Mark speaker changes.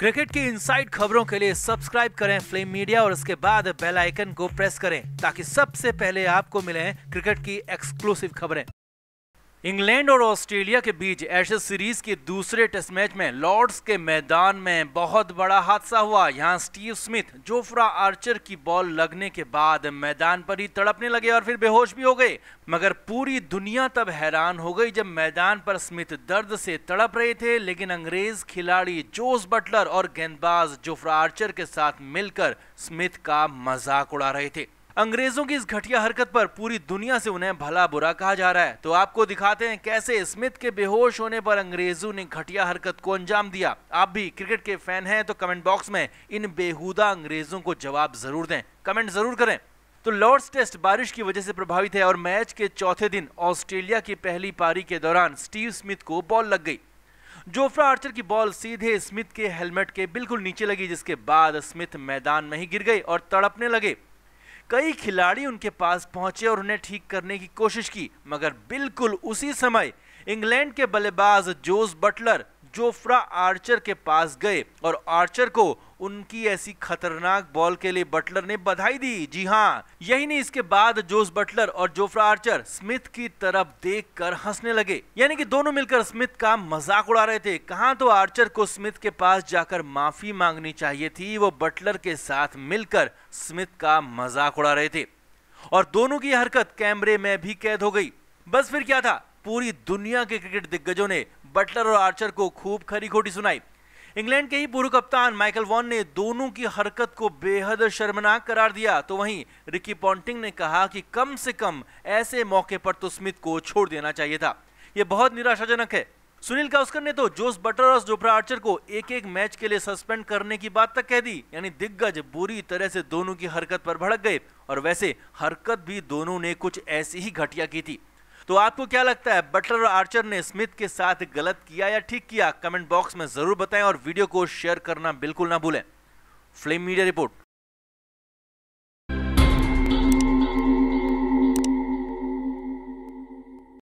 Speaker 1: cricket की inside खबरों के लिए सब्सक्राइब करें फ्लेम मीडिया और इसके बाद बेल आइकन को प्रेस करें ताकि सबसे पहले आपको मिले क्रिकेट की एक्सक्लूसिव खबरें इंग्लैंड और ऑस्ट्रेलिया के बीच एशेज सीरीज के दूसरे टेस्ट मैच में लॉर्ड्स के मैदान में बहुत बड़ा हादसा हुआ यहां स्टीव स्मिथ जोफ्रा आर्चर की बॉल लगने के बाद मैदान पर ही तड़पने लगे और फिर बेहोश भी हो गए मगर पूरी दुनिया तब हैरान हो गई जब मैदान पर स्मिथ दर्द से तड़प रहे थे लेकिन अंग्रेज खिलाड़ी जोस बटलर और गेंदबाज जोफ्रा आर्चर के साथ मिलकर स्मिथ का मजाक उड़ा रहे थे अंग्रेजों की इस घटिया हरकत पर पूरी दुनिया से उन्हें भला बुरा कहा जा रहा है तो आपको दिखाते हैं कैसे स्मिथ के बेहोश होने पर अंग्रेजों ने घटिया हरकत को अंजाम दिया आप भी क्रिकेट के फैन हैं तो कमेंट बॉक्स में इन बेहुदा अंग्रेजों को जवाब जरूर दें कमेंट जरूर करें तो लॉर्ड्स टेस्ट बारिश की वजह से प्रभावित है और मैच के चौथे दिन ऑस्ट्रेलिया की पहली पारी के दौरान स्टीव स्मिथ को बॉल लग गई जोफ्रा आर्चर की बॉल सीधे स्मिथ के हेलमेट के बिल्कुल नीचे लगी जिसके बाद स्मिथ मैदान में ही गिर गए और तड़पने लगे कई खिलाड़ी उनके पास पहुंचे और उन्हें ठीक करने की कोशिश की मगर बिल्कुल उसी समय इंग्लैंड के बल्लेबाज जोस बटलर जोफ्रा आर्चर के पास गए और आर्चर को उनकी ऐसी खतरनाक बॉल के लिए बटलर ने बधाई दी जी हाँ यही नहीं इसके बाद जोस बटलर और जोफ्रा आर्चर स्मिथ की तरफ देख कर हंसने लगे यानी कि दोनों मिलकर स्मिथ का मजाक उड़ा रहे थे कहा तो आर्चर को स्मिथ के पास जाकर माफी मांगनी चाहिए थी वो बटलर के साथ मिलकर स्मिथ का मजाक उड़ा रहे थे और दोनों की हरकत कैमरे में भी कैद हो गई बस फिर क्या था पूरी दुनिया के क्रिकेट दिग्गजों ने बटलर और आर्चर को खूब खरी खोटी सुनाई इंग्लैंड के ही पूर्व कप्तान माइकल वॉन ने दोनों की हरकत को बेहद शर्मनाक करार दिया तो वहीं रिकी पॉन्टिंग ने कहा कि कम से कम ऐसे मौके पर तो स्मिथ को छोड़ देना चाहिए था यह बहुत निराशाजनक है सुनील गावस्कर ने तो जोस बटर और जोफ्रा आर्चर को एक एक मैच के लिए सस्पेंड करने की बात तक कह दी यानी दिग्गज बुरी तरह से दोनों की हरकत पर भड़क गए और वैसे हरकत भी दोनों ने कुछ ऐसी ही घटिया की थी तो आपको क्या लगता है बटलर और आर्चर ने स्मिथ के साथ गलत किया या ठीक किया कमेंट बॉक्स में जरूर बताएं और वीडियो को शेयर करना बिल्कुल ना भूलें फ्लेम मीडिया रिपोर्ट